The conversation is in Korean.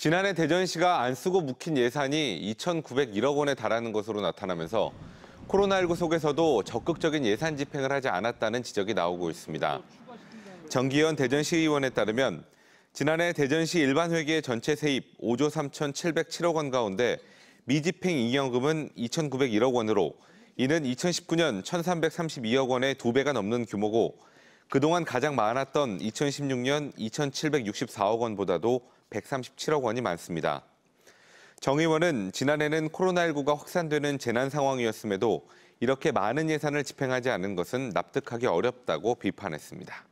지난해 대전시가 안 쓰고 묵힌 예산이 2,901억 원에 달하는 것으로 나타나면서 코로나19 속에서도 적극적인 예산 집행을 하지 않았다는 지적이 나오고 있습니다. 정기현 대전시의원에 따르면 지난해 대전시 일반회계 전체 세입 5조 3,707억 원 가운데 미집행 잉여금은 2,901억 원으로 이는 2019년 1,332억 원의 2배가 넘는 규모고 그동안 가장 많았던 2016년 2,764억 원보다도 137억 원이 많습니다. 정 의원은 지난해는 코로나19가 확산되는 재난 상황이었음에도 이렇게 많은 예산을 집행하지 않은 것은 납득하기 어렵다고 비판했습니다.